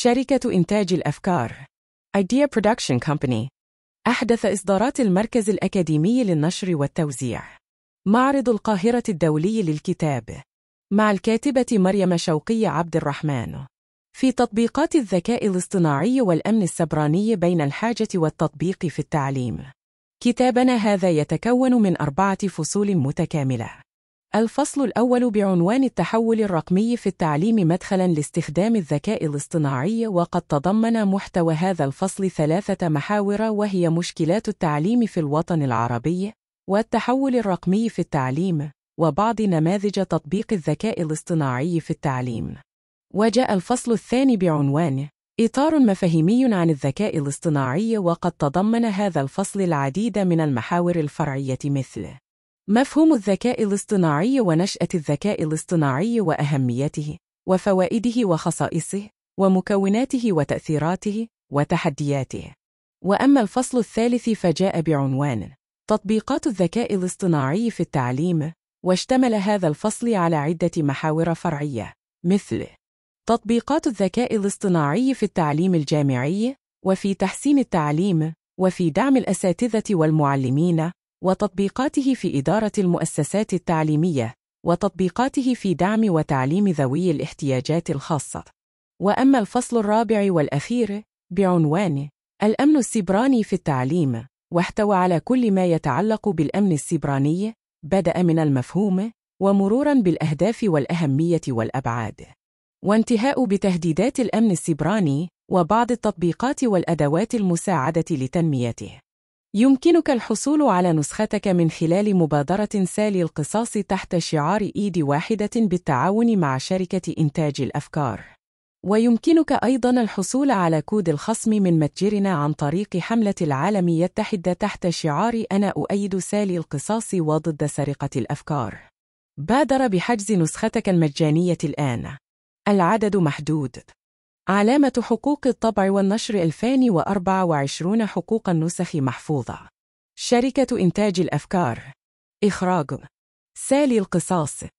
شركة إنتاج الأفكار Idea Production Company أحدث إصدارات المركز الأكاديمي للنشر والتوزيع معرض القاهرة الدولي للكتاب مع الكاتبة مريم شوقي عبد الرحمن في تطبيقات الذكاء الاصطناعي والأمن السبراني بين الحاجة والتطبيق في التعليم كتابنا هذا يتكون من أربعة فصول متكاملة الفصل الأول بعنوان التحول الرقمي في التعليم مدخلا لاستخدام الذكاء الاصطناعي وقد تضمن محتوى هذا الفصل ثلاثة محاور وهي مشكلات التعليم في الوطن العربي والتحول الرقمي في التعليم وبعض نماذج تطبيق الذكاء الاصطناعي في التعليم. وجاء الفصل الثاني بعنوان إطار مفاهيمي عن الذكاء الاصطناعي وقد تضمن هذا الفصل العديد من المحاور الفرعية مثل مفهوم الذكاء الاصطناعي ونشأة الذكاء الاصطناعي وأهميته، وفوائده وخصائصه، ومكوناته وتأثيراته، وتحدياته. وأما الفصل الثالث فجاء بعنوان: تطبيقات الذكاء الاصطناعي في التعليم، واشتمل هذا الفصل على عدة محاور فرعية، مثل: تطبيقات الذكاء الاصطناعي في التعليم الجامعي، وفي تحسين التعليم، وفي دعم الأساتذة والمعلمين، وتطبيقاته في إدارة المؤسسات التعليمية وتطبيقاته في دعم وتعليم ذوي الاحتياجات الخاصة وأما الفصل الرابع والأخير بعنوان الأمن السبراني في التعليم واحتوى على كل ما يتعلق بالأمن السبراني بدأ من المفهوم ومرورا بالأهداف والأهمية والأبعاد وانتهاء بتهديدات الأمن السبراني وبعض التطبيقات والأدوات المساعدة لتنميته يمكنك الحصول على نسختك من خلال مبادرة سالي القصاص تحت شعار إيد واحدة بالتعاون مع شركة إنتاج الأفكار. ويمكنك أيضاً الحصول على كود الخصم من متجرنا عن طريق حملة العالم يتحد تحت شعار أنا أؤيد سالي القصاص وضد سرقة الأفكار. بادر بحجز نسختك المجانية الآن. العدد محدود. علامة حقوق الطبع والنشر 2024 حقوق النسخ محفوظة شركة إنتاج الأفكار إخراج سالي القصاص